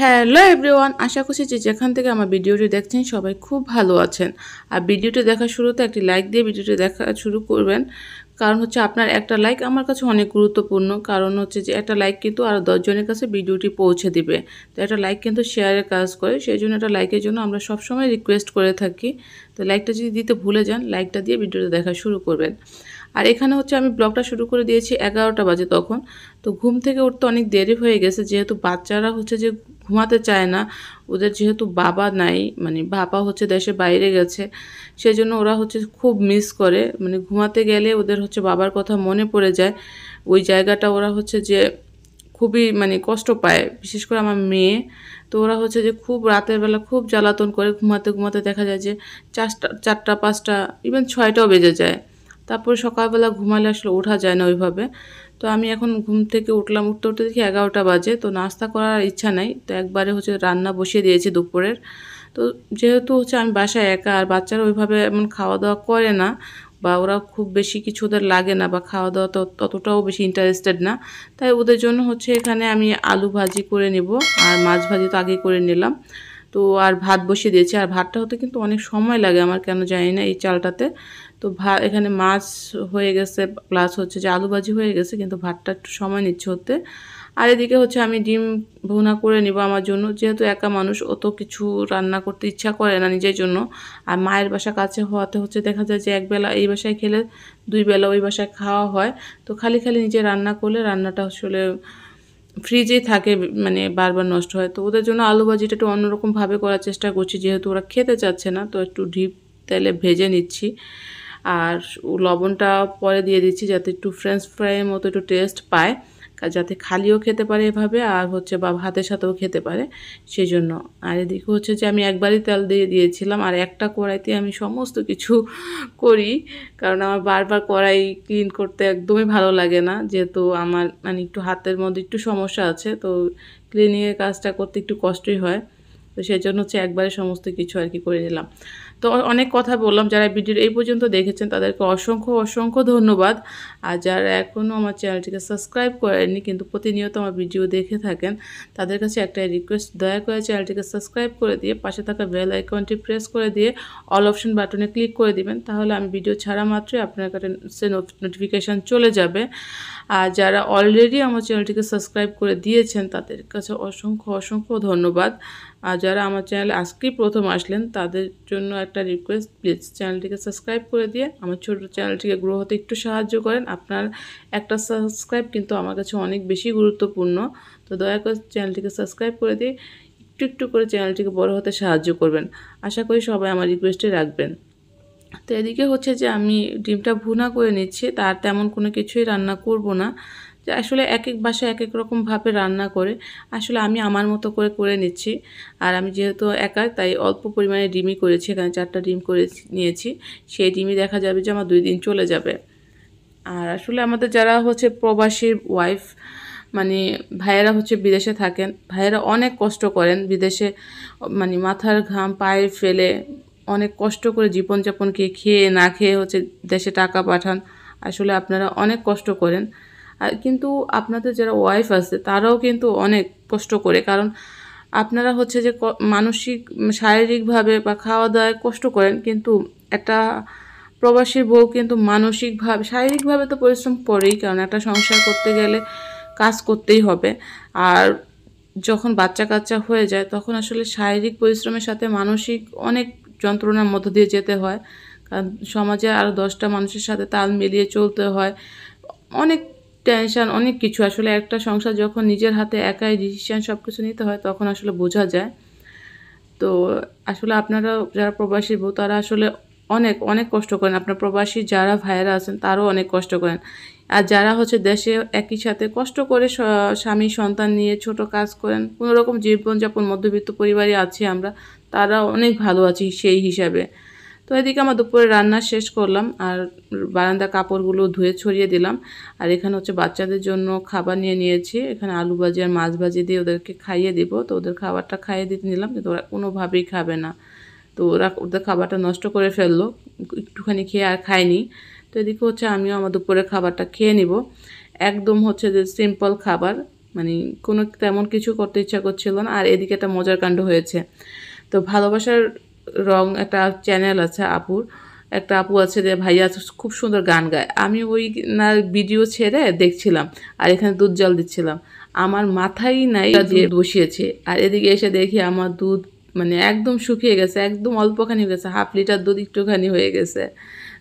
hello everyone আশা করছি যে যেখান থেকে আমার ভিডিওটি দেখছেন সবাই খুব ভালো আছেন আর ভিডিওটি দেখার শুরুতে একটি লাইক দিয়ে ভিডিওটি দেখা শুরু করবেন কারণ হচ্ছে আপনার একটা লাইক আমার কাছে অনেক গুরুত্বপূর্ণ কারণ হচ্ছে যে একটা লাইক কিন্তু আরও দশজনের কাছে ভিডিওটি পৌঁছে দিবে তো একটা লাইক কিন্তু শেয়ারের কাজ করে সেই জন্য একটা লাইকের জন্য আমরা সবসময় রিকোয়েস্ট করে থাকি তো লাইকটা যদি দিতে ভুলে যান লাইকটা দিয়ে ভিডিওটা দেখা শুরু করবেন আর এখানে হচ্ছে আমি ব্লগটা শুরু করে দিয়েছি এগারোটা বাজে তখন তো ঘুম থেকে উঠতে অনেক দেরি হয়ে গেছে যেহেতু বাচ্চারা হচ্ছে যে ঘুমাতে চায় না ওদের যেহেতু বাবা নাই মানে বাবা হচ্ছে দেশে বাইরে গেছে সেজন্য ওরা হচ্ছে খুব মিস করে মানে ঘুমাতে গেলে ওদের হচ্ছে বাবার কথা মনে পড়ে যায় ওই জায়গাটা ওরা হচ্ছে যে খুবই মানে কষ্ট পায় বিশেষ করে আমার মেয়ে তো ওরা হচ্ছে যে খুব রাতের বেলা খুব জ্বালাতন করে ঘুমাতে ঘুমাতে দেখা যায় যে চারটা চারটা পাঁচটা ইভেন ছয়টাও বেজে যায় তারপরে সকালবেলা ঘুমালে আসলে ওঠা যায় না ওইভাবে তো আমি এখন ঘুম থেকে উঠলাম উঠতে উঠতে দেখি এগারোটা বাজে তো নাস্তা করার ইচ্ছা নাই তো একবারে হচ্ছে রান্না বসিয়ে দিয়েছি দুপুরের তো যেহেতু হচ্ছে আমি বাসায় একা আর বাচ্চারা ওইভাবে এমন খাওয়া দাওয়া করে না বা ওরা খুব বেশি কিছু ওদের লাগে না বা খাওয়া দাওয়া তো ততটাও বেশি ইন্টারেস্টেড না তাই ওদের জন্য হচ্ছে এখানে আমি আলু ভাজি করে নেব আর মাছ ভাজি তো আগে করে নিলাম তো আর ভাত বসিয়ে দিয়েছি আর ভাতটা হতে কিন্তু অনেক সময় লাগে আমার কেন জানি না এই চালটাতে তো ভাত এখানে মাছ হয়ে গেছে প্লাস হচ্ছে যে আলু ভাজি হয়ে গেছে কিন্তু ভাতটা একটু সময় নিচ্ছে হতে আর এদিকে হচ্ছে আমি ডিম ভুনা করে নিব আমার জন্য যেহেতু একা মানুষ অত কিছু রান্না করতে ইচ্ছা করে না নিজের জন্য আর মায়ের বাসা কাছে হওয়াতে হচ্ছে দেখা যায় যে একবেলা এই বাসায় খেলে দুই বেলা ওই বাসায় খাওয়া হয় তো খালি খালি নিজে রান্না করলে রান্নাটা আসলে ফ্রিজে থাকে মানে বারবার নষ্ট হয় তো ওদের জন্য আলু ভাজিটা একটু অন্যরকমভাবে করার চেষ্টা করছি যেহেতু ওরা খেতে চাচ্ছে না তো একটু ডিপ তেলে ভেজে নিচ্ছি আর লবণটা পরে দিয়ে দিচ্ছি যাতে একটু ফ্রেঞ্চ ফ্রাইয়ের মতো একটু টেস্ট পায় যাতে খালিও খেতে পারে এভাবে আর হচ্ছে বা ভাতের সাথেও খেতে পারে সেই জন্য আর এদিকে হচ্ছে যে আমি একবারই তেল দিয়ে দিয়েছিলাম আর একটা কড়াইতে আমি সমস্ত কিছু করি কারণ আমার বারবার কড়াই ক্লিন করতে একদমই ভালো লাগে না যেহেতু আমার মানে একটু হাতের মধ্যে একটু সমস্যা আছে তো ক্লিনিংয়ের কাজটা করতে একটু কষ্টই হয় তো সেই জন্য হচ্ছে একবারে সমস্ত কিছু আর কি করে নিলাম তো অনেক কথা বললাম যারা ভিডিও এই পর্যন্ত দেখেছেন তাদেরকে অসংখ্য অসংখ্য ধন্যবাদ আর যারা এখনও আমার চ্যানেলটিকে সাবস্ক্রাইব করেননি কিন্তু প্রতিনিয়ত আমার ভিডিও দেখে থাকেন তাদের কাছে একটাই রিকোয়েস্ট দয়া করে চ্যানেলটিকে সাবস্ক্রাইব করে দিয়ে পাশে থাকা বেল আইকনটি প্রেস করে দিয়ে অল অপশন বাটনে ক্লিক করে দিবেন তাহলে আমি ভিডিও ছাড়া মাত্রই আপনার কাছে নোটিফিকেশান চলে যাবে আর যারা অলরেডি আমার চ্যানেলটিকে সাবস্ক্রাইব করে দিয়েছেন তাদের কাছে অসংখ্য অসংখ্য ধন্যবাদ আর যারা আমার চ্যানেলে আজকেই প্রথম আসলেন তাদের জন্য একটা রিকোয়েস্ট প্লিজ চ্যানেলটিকে সাবস্ক্রাইব করে দিয়ে আমার ছোট চ্যানেলটিকে গ্রো হতে একটু সাহায্য করেন আপনার একটা সাবস্ক্রাইব কিন্তু আমার কাছে অনেক বেশি গুরুত্বপূর্ণ তো দয়া করে চ্যানেলটিকে সাবস্ক্রাইব করে দিয়ে একটু একটু করে চ্যানেলটিকে বড় হতে সাহায্য করবেন আশা করি সবাই আমার রিকোয়েস্টে রাখবেন তো এদিকে হচ্ছে যে আমি ডিমটা ভুনা করে নিচ্ছি তার তেমন কোনো কিছুই রান্না করব না যে আসলে এক এক বাসা এক এক রকমভাবে রান্না করে আসলে আমি আমার মতো করে করে নিচ্ছি আর আমি যেহেতু একা তাই অল্প পরিমাণে ডিমই করেছি এখানে চারটা ডিম করে নিয়েছি সেই ডিমই দেখা যাবে যে আমার দুই দিন চলে যাবে আর আসলে আমাদের যারা হচ্ছে প্রবাসীর ওয়াইফ মানে ভাইয়েরা হচ্ছে বিদেশে থাকেন ভাইয়েরা অনেক কষ্ট করেন বিদেশে মানে মাথার ঘাম পায়ে ফেলে অনেক কষ্ট করে জীবনযাপনকে খেয়ে না খেয়ে হচ্ছে দেশে টাকা পাঠান আসলে আপনারা অনেক কষ্ট করেন আর কিন্তু আপনাদের যারা ওয়াইফ আছে তারাও কিন্তু অনেক কষ্ট করে কারণ আপনারা হচ্ছে যে মানসিক শারীরিকভাবে বা খাওয়া দাওয়ায় কষ্ট করেন কিন্তু একটা প্রবাসী বউ কিন্তু মানসিকভাবে শারীরিকভাবে তো পরিশ্রম করেই কারণ একটা সংসার করতে গেলে কাজ করতেই হবে আর যখন বাচ্চা কাচ্চা হয়ে যায় তখন আসলে শারীরিক পরিশ্রমের সাথে মানসিক অনেক যন্ত্রণার মধ্য দিয়ে যেতে হয় কারণ সমাজে আরও দশটা মানুষের সাথে তাল মিলিয়ে চলতে হয় অনেক টেনশান অনেক কিছু আসলে একটা সংসার যখন নিজের হাতে একাই ডিসিশান সব কিছু নিতে হয় তখন আসলে বোঝা যায় তো আসলে আপনারা যারা প্রবাসী বউ তারা আসলে অনেক অনেক কষ্ট করেন আপনার প্রবাসী যারা ভাইয়েরা আছেন তারও অনেক কষ্ট করেন আর যারা হচ্ছে দেশে একই সাথে কষ্ট করে স্বামী সন্তান নিয়ে ছোট কাজ করেন কোনো রকম জীবনযাপন মধ্যবিত্ত পরিবারে আছি আমরা তারা অনেক ভালো আছি সেই হিসাবে তো এদিকে আমার দুপুরে রান্না শেষ করলাম আর বারান্দা কাপড়গুলো ধুয়ে ছড়িয়ে দিলাম আর এখানে হচ্ছে বাচ্চাদের জন্য খাবার নিয়ে নিয়েছি এখানে আলু ভাজি আর মাছ ভাজি দিয়ে ওদেরকে খাইয়ে দিব তো ওদের খাবারটা খাইয়ে দিতে নিলাম কিন্তু ওরা কোনোভাবেই খাবে না তো ওরা ওদের খাবারটা নষ্ট করে ফেললো একটুখানি খেয়ে আর খায়নি তো এদিকে হচ্ছে আমিও আমার দুপুরে খাবারটা খেয়ে নিব একদম হচ্ছে যে সিম্পল খাবার মানে কোনো তেমন কিছু করতে ইচ্ছা করছিল না আর এদিকে একটা মজার কাণ্ড হয়েছে তো ভালোবাসার রং একটা চ্যানেল আছে আপুর একটা আপু আছে যে ভাইয়া খুব সুন্দর গান গায় আমি ওই না ভিডিও ছেড়ে দেখছিলাম আর এখানে দুধ জল দিচ্ছিলাম আমার মাথায় নাই যে বসিয়েছে আর এদিকে এসে দেখি আমার দুধ মানে একদম শুকিয়ে গেছে একদম অল্পখানি হয়ে গেছে হাফ লিটার দুধ একটুখানি হয়ে গেছে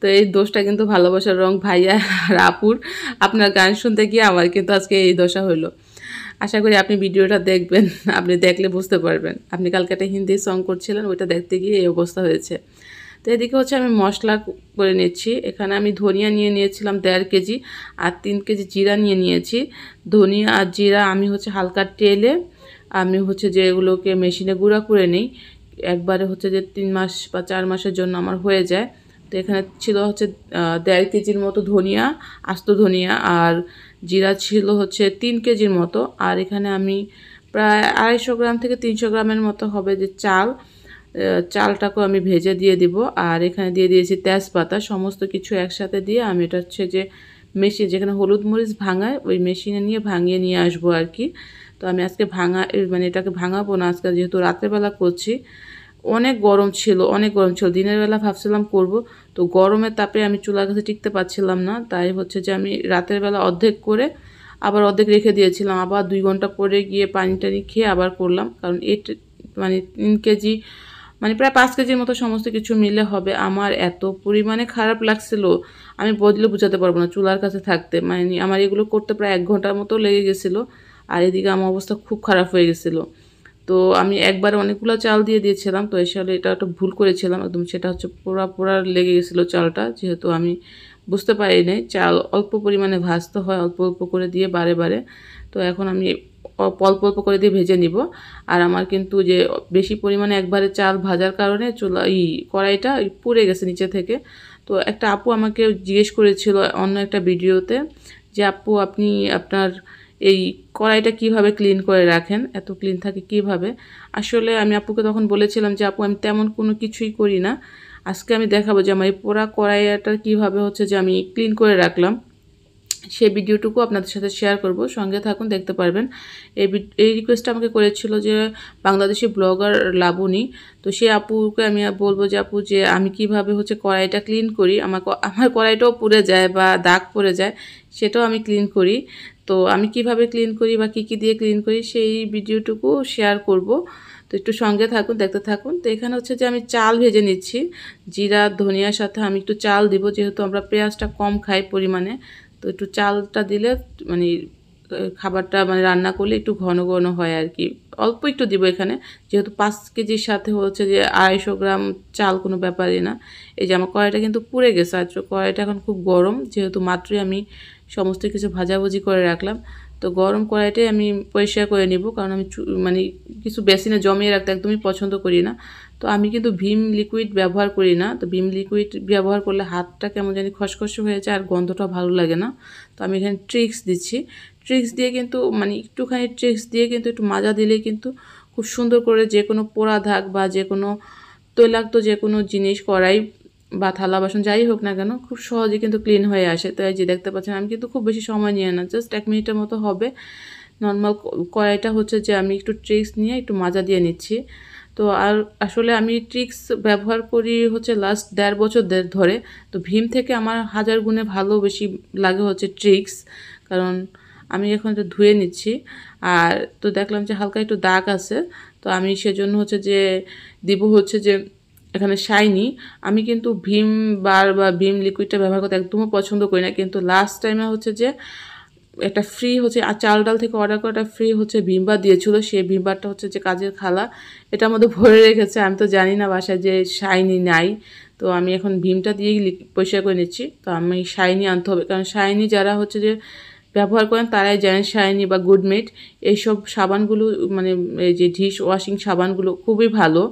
তো এই দোষটা কিন্তু ভালোবাসার রং ভাইয়া আর আপুর আপনার গান শুনতে গিয়ে আমার কিন্তু আজকে এই দশা হলো আশা করি আপনি ভিডিওটা দেখবেন আপনি দেখলে বুঝতে পারবেন আপনি কালকে একটা হিন্দি সং করছিলেন ওইটা দেখতে গিয়ে এই অবস্থা হয়েছে তো এদিকে হচ্ছে আমি মশলা করে নিচ্ছি এখানে আমি ধনিয়া নিয়ে নিয়েছিলাম দেড় কেজি আর তিন কেজি জিরা নিয়ে নিয়েছি ধনিয়া আর জিরা আমি হচ্ছে হালকা তেলে আমি হচ্ছে যে এগুলোকে মেশিনে গুঁড়া করে নিই একবারে হচ্ছে যে তিন মাস বা চার মাসের জন্য আমার হয়ে যায় তো এখানে ছিল হচ্ছে দেড় কেজির মতো ধনিয়া আস্ত ধনিয়া আর জিরা ছিল হচ্ছে তিন কেজির মতো আর এখানে আমি প্রায় আড়াইশো গ্রাম থেকে তিনশো গ্রামের মতো হবে যে চাল চালটাকে আমি ভেজে দিয়ে দিব আর এখানে দিয়ে দিয়েছি তেজপাতা সমস্ত কিছু একসাথে দিয়ে আমি এটা হচ্ছে যে মেশিন যেখানে হলুদ মরিচ ভাঙায় ওই মেশিনে নিয়ে ভাঙিয়ে নিয়ে আসবো আর কি তো আমি আজকে ভাঙা মানে এটাকে ভাঙাবো না আজকে যেহেতু রাত্রেবেলা করছি অনেক গরম ছিল অনেক গরম ছিল দিনের বেলা ভাবছিলাম করব তো গরমের তাপে আমি চুলার কাছে টিকতে পারছিলাম না তাই হচ্ছে যে আমি রাতের বেলা অর্ধেক করে আবার অর্ধেক রেখে দিয়েছিলাম আবার দুই ঘন্টা পরে গিয়ে পানি টানি খেয়ে আবার করলাম কারণ এট মানে তিন কেজি মানে প্রায় পাঁচ কেজির মতো সমস্ত কিছু মিলে হবে আমার এত পরিমাণে খারাপ লাগছিল আমি বদলে বুঝাতে পারবো না চুলার কাছে থাকতে মানে আমার এগুলো করতে প্রায় এক ঘন্টার মতো লেগে গেছিলো আর এদিকে আমার অবস্থা খুব খারাপ হয়ে গেছিলো তো আমি একবারে অনেকগুলো চাল দিয়ে দিয়েছিলাম তো এসে এটা একটা ভুল করেছিলাম একদম সেটা হচ্ছে পোড়া পোড়া লেগে গেছিলো চালটা যেহেতু আমি বুঝতে পারি নাই চাল অল্প পরিমাণে ভাজতে হয় অল্প অল্প করে দিয়ে বারে বারে তো এখন আমি অল্প অল্প করে দিয়ে ভেজে নিব আর আমার কিন্তু যে বেশি পরিমাণে একবারে চাল ভাজার কারণে চুলা এই কড়াইটা পুড়ে গেছে নিচে থেকে তো একটা আপু আমাকে জিজ্ঞেস করেছিল অন্য একটা ভিডিওতে যে আপু আপনি আপনার এই কড়াইটা কিভাবে ক্লিন করে রাখেন এত ক্লিন থাকে কিভাবে আসলে আমি আপুকে তখন বলেছিলাম যে আপু আমি তেমন কোনো কিছুই করি না আজকে আমি দেখাবো যে আমার এই পোড়া কড়াইটা কীভাবে হচ্ছে যে আমি ক্লিন করে রাখলাম সে ভিডিওটুকু আপনাদের সাথে শেয়ার করব সঙ্গে থাকুন দেখতে পারবেন এই এই রিকোয়েস্টটা আমাকে করেছিল যে বাংলাদেশি ব্লগার লাবণী তো সে আপুকে আমি বলবো যে আপু যে আমি কিভাবে হচ্ছে কড়াইটা ক্লিন করি আমার আমার কড়াইটাও পুড়ে যায় বা দাগ পড়ে যায় সেটাও আমি ক্লিন করি তো আমি কিভাবে ক্লিন করি বা কী কী দিয়ে ক্লিন করি সেই ভিডিওটুকু শেয়ার করব তো একটু সঙ্গে থাকুন দেখতে থাকুন তো এখানে হচ্ছে যে আমি চাল ভেজে নিচ্ছি জিরা ধনিয়ার সাথে আমি একটু চাল দিব যেহেতু আমরা পেঁয়াজটা কম খাই পরিমাণে তো একটু চালটা দিলে মানে খাবারটা মানে রান্না করলে একটু ঘন ঘন হয় আর কি অল্প একটু দিব এখানে যেহেতু পাঁচ কেজির সাথে হচ্ছে যে আড়াইশো গ্রাম চাল কোনো ব্যাপারই না এই যে আমার কড়াইটা কিন্তু পুড়ে গেছে আর কড়াইটা এখন খুব গরম যেহেতু মাত্রই আমি সমস্ত কিছু ভাজাভুজি করে রাখলাম তো গরম কড়াইটাই আমি পরিষ্কার করে নিব কারণ আমি মানে কিছু বেসিনে জমিয়ে রাখতে একদমই পছন্দ করি না তো আমি কিন্তু ভিম লিকুইড ব্যবহার করি না তো ভীম লিকুইড ব্যবহার করলে হাতটা কেমন জানি খসখসে হয়ে যায় আর গন্ধটা ভালো লাগে না তো আমি এখানে ট্রিক্স দিচ্ছি ট্রিক্স দিয়ে কিন্তু মানে একটুখানি ট্রিক্স দিয়ে কিন্তু একটু মাজা দিলে কিন্তু খুব সুন্দর করে যে কোনো পোড়া ধাক বা যে কোনো তৈলাক্ত যে কোনো জিনিস করাই বা থালা বাসন যাই হোক না কেন খুব সহজে কিন্তু ক্লিন হয়ে আসে তো এই যে দেখতে পাচ্ছেন আমি কিন্তু খুব বেশি সময় নিয়ে না জাস্ট এক মিনিটের মতো হবে নর্মাল কড়াইটা হচ্ছে যে আমি একটু ট্রিক্স নিয়ে একটু মাজা দিয়ে নিচ্ছি তো আর আসলে আমি ট্রিক্স ব্যবহার করি হচ্ছে লাস্ট দেড় বছর ধরে তো ভীম থেকে আমার হাজার গুণে ভালো বেশি লাগে হচ্ছে ট্রিক্স কারণ আমি এখন তো ধুয়ে নিচ্ছি আর তো দেখলাম যে হালকা একটু দাগ আছে তো আমি সেজন্য হচ্ছে যে দিব হচ্ছে যে এখানে শাইনি আমি কিন্তু ভীম বার বা ভীম লিকুইডটা ব্যবহার করতে একদমও পছন্দ করি না কিন্তু লাস্ট টাইমে হচ্ছে যে একটা ফ্রি হচ্ছে আর চাল ডাল থেকে অর্ডার করাটা একটা ফ্রি হচ্ছে ভিমবার দিয়েছিল সেই ভিমবারটা হচ্ছে যে কাজের খালা এটা আমাদের ভরে রেখেছে আমি তো জানি না বাসায় যে শাইনি নাই তো আমি এখন ভীমটা দিয়েই পরিষ্কার করে নিচ্ছি তো আমি শাইনি আনতে হবে কারণ শাইনি যারা হচ্ছে যে ব্যবহার করেন তারাই জানেন শাইনি বা গুডমেট এইসব সাবানগুলো মানে এই যে ডিশ ওয়াশিং সাবানগুলো খুবই ভালো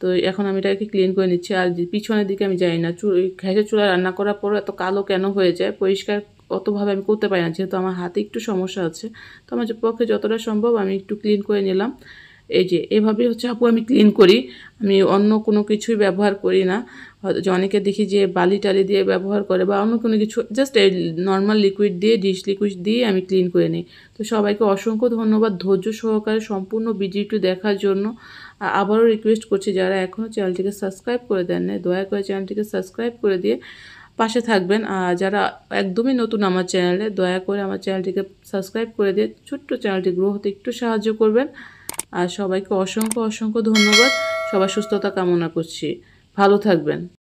তো এখন আমি এটাকে ক্লিন করে নিচ্ছি আর পিছনের দিকে আমি জানি না চু ঘ্যাসের চুলা রান্না করার পর এত কালো কেন হয়ে যায় পরিষ্কার অতভাবে আমি করতে পারি না যেহেতু আমার হাতে একটু সমস্যা আছে তো আমার পক্ষে যতটা সম্ভব আমি একটু ক্লিন করে নিলাম এই যে এভাবেই হচ্ছে আপু আমি ক্লিন করি আমি অন্য কোনো কিছুই ব্যবহার করি না যে অনেকে দেখি যে বালি টালি দিয়ে ব্যবহার করে বা অন্য কোনো কিছু জাস্ট এই নর্মাল লিকুইড দিয়ে ডিশ লিকুইড দিয়ে আমি ক্লিন করে নিই তো সবাইকে অসংখ্য ধন্যবাদ ধৈর্য সহকারে সম্পূর্ণ ভিডিওটি দেখার জন্য আবারও রিকোয়েস্ট করছি যারা এখনও চ্যানেলটিকে সাবস্ক্রাইব করে দেন না দয়া করে চ্যানেলটিকে সাবস্ক্রাইব করে দিয়ে পাশে থাকবেন আর যারা একদমই নতুন আমার চ্যানেলে দয়া করে আমার চ্যানেলটিকে সাবস্ক্রাইব করে দিয়ে ছোট্ট চ্যানেলটি গ্রো হতে একটু সাহায্য করবেন আর সবাইকে অসংখ্য অসংখ্য ধন্যবাদ সবার সুস্থতা কামনা করছি ভালো থাকবেন